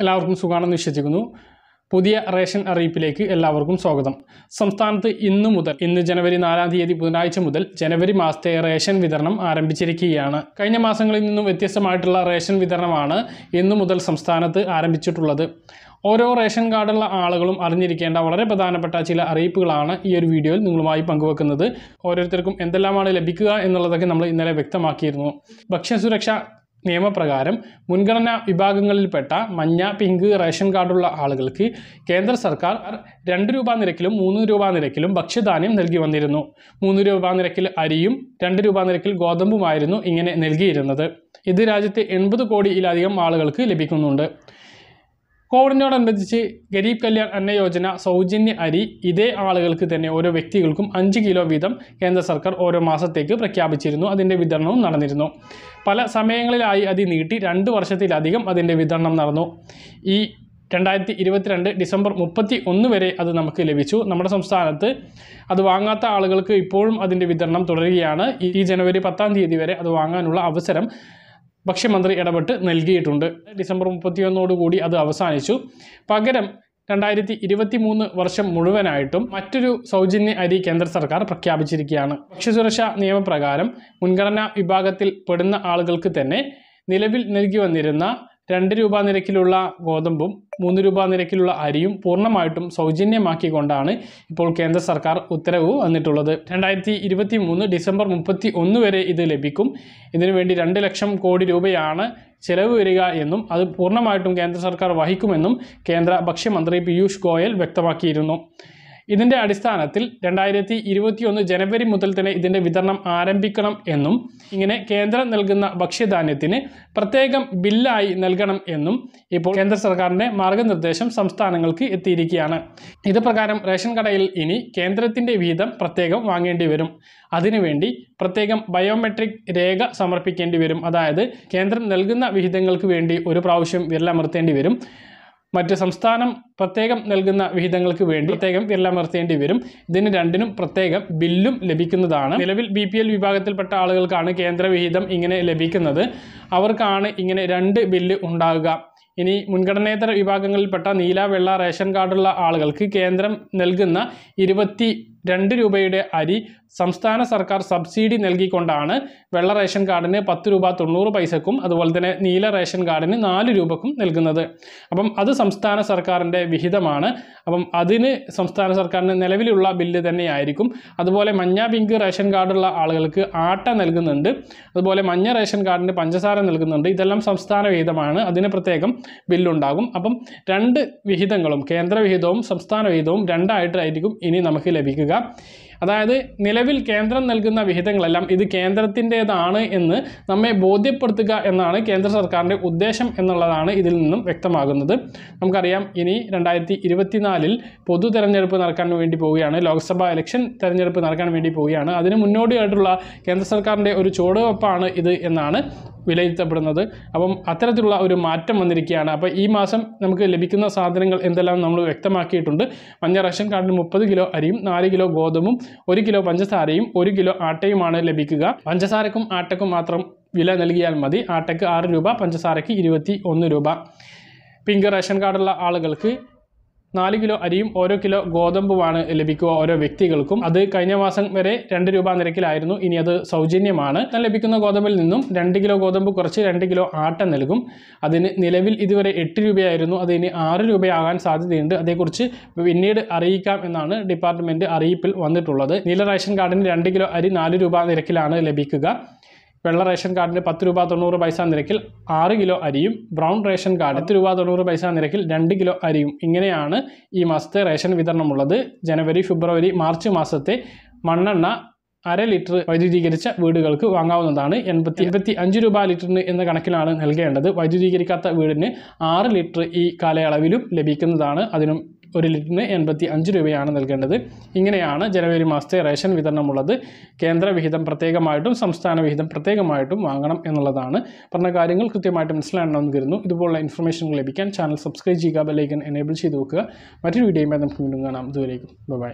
എല്ലാവർക്കും സുഖമാണെന്ന് വിശ്വസിക്കുന്നു പുതിയ റേഷൻ അറിയിപ്പിലേക്ക് എല്ലാവർക്കും സ്വാഗതം സംസ്ഥാനത്ത് ഇന്നു മുതൽ ഇന്ന് ജനുവരി നാലാം തീയതി ബുധനാഴ്ച മുതൽ ജനുവരി മാസത്തെ റേഷൻ വിതരണം ആരംഭിച്ചിരിക്കുകയാണ് കഴിഞ്ഞ മാസങ്ങളിൽ നിന്നും വ്യത്യസ്തമായിട്ടുള്ള റേഷൻ വിതരണമാണ് ഇന്നു മുതൽ സംസ്ഥാനത്ത് ആരംഭിച്ചിട്ടുള്ളത് ഓരോ റേഷൻ കാർഡുള്ള ആളുകളും അറിഞ്ഞിരിക്കേണ്ട വളരെ പ്രധാനപ്പെട്ട ചില അറിയിപ്പുകളാണ് ഈ ഒരു വീഡിയോയിൽ നിങ്ങളുമായി പങ്കുവെക്കുന്നത് ഓരോരുത്തർക്കും എന്തെല്ലാമാണ് ലഭിക്കുക എന്നുള്ളതൊക്കെ നമ്മൾ ഇന്നലെ വ്യക്തമാക്കിയിരുന്നു ഭക്ഷ്യസുരക്ഷ നിയമപ്രകാരം മുൻഗണനാ വിഭാഗങ്ങളിൽപ്പെട്ട മഞ്ഞ പിങ്ക് റേഷൻ കാർഡുള്ള ആളുകൾക്ക് കേന്ദ്ര സർക്കാർ രണ്ട് രൂപ നിരക്കിലും മൂന്ന് രൂപ നിരക്കിലും ഭക്ഷ്യധാന്യം നൽകി വന്നിരുന്നു മൂന്ന് രൂപ നിരക്കിൽ അരിയും രണ്ട് രൂപ നിരക്കിൽ ഗോതമ്പുമായിരുന്നു ഇങ്ങനെ നൽകിയിരുന്നത് ഇത് രാജ്യത്തെ എൺപത് കോടിയിലധികം ആളുകൾക്ക് ലഭിക്കുന്നുണ്ട് കോവിഡിനോടനുബന്ധിച്ച് ഗരീബ് കല്യാൺ അന്ന യോജന സൗജന്യ അരി ഇതേ ആളുകൾക്ക് തന്നെ ഓരോ വ്യക്തികൾക്കും അഞ്ച് കിലോ വീതം കേന്ദ്ര സർക്കാർ ഓരോ മാസത്തേക്ക് പ്രഖ്യാപിച്ചിരുന്നു അതിൻ്റെ വിതരണവും നടന്നിരുന്നു പല സമയങ്ങളിലായി അത് നീട്ടി രണ്ട് വർഷത്തിലധികം അതിൻ്റെ വിതരണം നടന്നു ഈ രണ്ടായിരത്തി ഇരുപത്തിരണ്ട് ഡിസംബർ മുപ്പത്തി ഒന്ന് വരെ അത് നമുക്ക് ലഭിച്ചു നമ്മുടെ സംസ്ഥാനത്ത് അത് വാങ്ങാത്ത ആളുകൾക്ക് ഇപ്പോഴും അതിൻ്റെ വിതരണം തുടരുകയാണ് ഈ ജനുവരി പത്താം തീയതി വരെ അത് വാങ്ങാനുള്ള അവസരം ഭക്ഷ്യമന്ത്രി ഇടപെട്ട് നൽകിയിട്ടുണ്ട് ഡിസംബർ മുപ്പത്തിയൊന്നോടുകൂടി അത് അവസാനിച്ചു പകരം രണ്ടായിരത്തി ഇരുപത്തി മൂന്ന് വർഷം മുഴുവനായിട്ടും മറ്റൊരു സൗജന്യ അരി കേന്ദ്ര സർക്കാർ പ്രഖ്യാപിച്ചിരിക്കുകയാണ് ഭക്ഷ്യസുരക്ഷാ നിയമപ്രകാരം മുൻഗണനാ വിഭാഗത്തിൽ പെടുന്ന ആളുകൾക്ക് തന്നെ നിലവിൽ നൽകി വന്നിരുന്ന രണ്ട് രൂപ നിരക്കിലുള്ള ഗോതമ്പും മൂന്ന് രൂപ നിരക്കിലുള്ള അരിയും പൂർണ്ണമായിട്ടും സൗജന്യമാക്കിക്കൊണ്ടാണ് ഇപ്പോൾ കേന്ദ്ര സർക്കാർ ഉത്തരവ് വന്നിട്ടുള്ളത് രണ്ടായിരത്തി ഇരുപത്തി മൂന്ന് ഡിസംബർ മുപ്പത്തി ഒന്ന് വരെ ഇത് ലഭിക്കും ഇതിനുവേണ്ടി രണ്ട് ലക്ഷം കോടി രൂപയാണ് ചെലവ് വരിക എന്നും അത് പൂർണ്ണമായിട്ടും കേന്ദ്ര സർക്കാർ വഹിക്കുമെന്നും കേന്ദ്ര ഭക്ഷ്യമന്ത്രി പീയൂഷ് ഗോയൽ വ്യക്തമാക്കിയിരുന്നു ഇതിൻ്റെ അടിസ്ഥാനത്തിൽ രണ്ടായിരത്തി ഒന്ന് ജനുവരി മുതൽ തന്നെ ഇതിൻ്റെ വിതരണം ആരംഭിക്കണം എന്നും ഇങ്ങനെ കേന്ദ്രം നൽകുന്ന ഭക്ഷ്യധാന്യത്തിന് പ്രത്യേകം ബില്ലായി നൽകണം എന്നും ഇപ്പോൾ കേന്ദ്ര സർക്കാരിൻ്റെ മാർഗനിർദ്ദേശം സംസ്ഥാനങ്ങൾക്ക് എത്തിയിരിക്കുകയാണ് ഇത് റേഷൻ കടയിൽ ഇനി കേന്ദ്രത്തിൻ്റെ വീതം പ്രത്യേകം വാങ്ങേണ്ടി വരും അതിനുവേണ്ടി പ്രത്യേകം ബയോമെട്രിക് രേഖ സമർപ്പിക്കേണ്ടി വരും അതായത് കേന്ദ്രം നൽകുന്ന വിഹിതങ്ങൾക്ക് വേണ്ടി ഒരു പ്രാവശ്യം വിരലമർത്തേണ്ടി വരും മറ്റ് സംസ്ഥാനം പ്രത്യേകം നൽകുന്ന വിഹിതങ്ങൾക്ക് വേണ്ടി പ്രത്യേകം വിരലമർത്തേണ്ടി വരും ഇതിന് രണ്ടിനും പ്രത്യേകം ബില്ലും ലഭിക്കുന്നതാണ് നിലവിൽ ബി പി എൽ വിഭാഗത്തിൽപ്പെട്ട ആളുകൾക്കാണ് കേന്ദ്ര വിഹിതം ഇങ്ങനെ ലഭിക്കുന്നത് അവർക്കാണ് ഇങ്ങനെ രണ്ട് ബില്ല് ഉണ്ടാകുക ഇനി മുൻഗണനേതര വിഭാഗങ്ങളിൽപ്പെട്ട നീല വെള്ള റേഷൻ കാർഡുള്ള ആളുകൾക്ക് കേന്ദ്രം നൽകുന്ന ഇരുപത്തി രണ്ട് രൂപയുടെ അരി സംസ്ഥാന സർക്കാർ സബ്സിഡി നൽകിക്കൊണ്ടാണ് വെള്ള റേഷൻ കാർഡിന് പത്ത് രൂപ തൊണ്ണൂറ് പൈസക്കും അതുപോലെ തന്നെ നീല റേഷൻ കാർഡിന് നാല് രൂപക്കും നൽകുന്നത് അപ്പം അത് സംസ്ഥാന സർക്കാരിൻ്റെ വിഹിതമാണ് അപ്പം അതിന് സംസ്ഥാന സർക്കാരിന് നിലവിലുള്ള ബില്ല് തന്നെയായിരിക്കും അതുപോലെ മഞ്ഞ പിങ്ക് റേഷൻ കാർഡുള്ള ആളുകൾക്ക് ആട്ട നൽകുന്നുണ്ട് അതുപോലെ മഞ്ഞ റേഷൻ കാർഡിന് പഞ്ചസാര നൽകുന്നുണ്ട് ഇതെല്ലാം സംസ്ഥാന വിഹിതമാണ് അതിന് പ്രത്യേകം ബില്ലുണ്ടാകും അപ്പം രണ്ട് വിഹിതങ്ങളും കേന്ദ്ര വിഹിതവും സംസ്ഥാന വിഹിതവും രണ്ടായിട്ടായിരിക്കും ഇനി നമുക്ക് ലഭിക്കുക അതായത് നിലവിൽ കേന്ദ്രം നൽകുന്ന വിഹിതങ്ങളെല്ലാം ഇത് കേന്ദ്രത്തിൻ്റേതാണ് എന്ന് നമ്മെ ബോധ്യപ്പെടുത്തുക എന്നാണ് കേന്ദ്ര സർക്കാരിൻ്റെ ഉദ്ദേശം എന്നുള്ളതാണ് ഇതിൽ നിന്നും വ്യക്തമാകുന്നത് നമുക്കറിയാം ഇനി രണ്ടായിരത്തി ഇരുപത്തിനാലിൽ പൊതു തെരഞ്ഞെടുപ്പ് നടക്കാൻ വേണ്ടി പോവുകയാണ് ലോക്സഭാ ഇലക്ഷൻ തെരഞ്ഞെടുപ്പ് നടക്കാൻ വേണ്ടി പോവുകയാണ് അതിന് മുന്നോടിയായിട്ടുള്ള കേന്ദ്ര സർക്കാരിൻ്റെ ഒരു ചുവടുവെപ്പാണ് ഇത് എന്നാണ് വിലയിരുത്തപ്പെടുന്നത് അപ്പം അത്തരത്തിലുള്ള ഒരു മാറ്റം വന്നിരിക്കുകയാണ് അപ്പോൾ ഈ മാസം നമുക്ക് ലഭിക്കുന്ന സാധനങ്ങൾ എന്തെല്ലാം നമ്മൾ വ്യക്തമാക്കിയിട്ടുണ്ട് മഞ്ഞ റേഷൻ കാർഡിന് മുപ്പത് കിലോ അരിയും നാല് കിലോ ഗോതമ്പും ഒരു കിലോ പഞ്ചസാരയും ഒരു കിലോ ആട്ടയുമാണ് ലഭിക്കുക പഞ്ചസാരക്കും ആട്ടക്കും മാത്രം വില നൽകിയാൽ മതി ആട്ടയ്ക്ക് ആറ് രൂപ പഞ്ചസാരയ്ക്ക് ഇരുപത്തി രൂപ പിങ്ക് റേഷൻ കാർഡുള്ള ആളുകൾക്ക് നാല് കിലോ അരിയും ഓരോ കിലോ ഗോതമ്പുമാണ് ലഭിക്കുക ഓരോ വ്യക്തികൾക്കും അത് കഴിഞ്ഞ മാസം വരെ രണ്ട് രൂപ നിരക്കിലായിരുന്നു ഇനി അത് സൗജന്യമാണ് ലഭിക്കുന്ന ഗോതമ്പിൽ നിന്നും രണ്ട് കിലോ ഗോതമ്പ് കുറച്ച് രണ്ട് കിലോ ആട്ട നൽകും അതിന് നിലവിൽ ഇതുവരെ എട്ട് രൂപയായിരുന്നു അത് ഇനി ആറ് രൂപയാകാൻ സാധ്യതയുണ്ട് അതേക്കുറിച്ച് പിന്നീട് അറിയിക്കാം എന്നാണ് ഡിപ്പാർട്ട്മെൻറ്റ് അറിയിപ്പിൽ വന്നിട്ടുള്ളത് നീല റേഷൻ കാർഡിന് രണ്ട് കിലോ അരി നാല് രൂപ നിരക്കിലാണ് ലഭിക്കുക വെള്ള റേഷൻ കാർഡിന് പത്ത് രൂപ തൊണ്ണൂറ് പൈസ നിരക്കിൽ ആറ് കിലോ അരിയും ബ്രൗൺ റേഷൻ കാർഡ് പത്ത് രൂപ തൊണ്ണൂറ് പൈസ നിരക്കിൽ രണ്ട് കിലോ അരിയും ഇങ്ങനെയാണ് ഈ മാസത്തെ റേഷൻ വിതരണമുള്ളത് ജനുവരി ഫെബ്രുവരി മാർച്ച് മാസത്തെ മണ്ണെണ്ണ അര ലിറ്റർ വൈദ്യുതീകരിച്ച വീടുകൾക്ക് വാങ്ങാവുന്നതാണ് എൺപത്തി എൺപത്തി അഞ്ച് രൂപ ലിറ്ററിന് എന്ന കണക്കിലാണ് നൽകേണ്ടത് വൈദ്യുതീകരിക്കാത്ത വീടിന് ആറ് ലിറ്റർ ഈ കാലയളവിലും ലഭിക്കുന്നതാണ് അതിനും ഒരു ലിറ്ററിന് എൺപത്തി അഞ്ച് രൂപയാണ് നൽകേണ്ടത് ഇങ്ങനെയാണ് ജനുവരി മാസത്തെ റേഷൻ വിതരണമുള്ളത് കേന്ദ്ര വിഹിതം പ്രത്യേകമായിട്ടും സംസ്ഥാന വിഹിതം പ്രത്യേകമായിട്ടും വാങ്ങണം എന്നുള്ളതാണ് പറഞ്ഞ കാര്യങ്ങൾ കൃത്യമായിട്ട് മനസ്സിലാണെന്ന് കരുതുന്നു ഇതുപോലുള്ള ഇൻഫർമേഷൻ ലഭിക്കാൻ ചാനൽ സബ്സ്ക്രൈബ് ചെയ്യുക ബെലൈക്കൻ എനേബിൾ ചെയ്ത് വെക്കുക മറ്റൊരു വീഡിയോയുമായി നമുക്ക് വീണ്ടും കാണാം ഇതുവരേക്കും ബൈ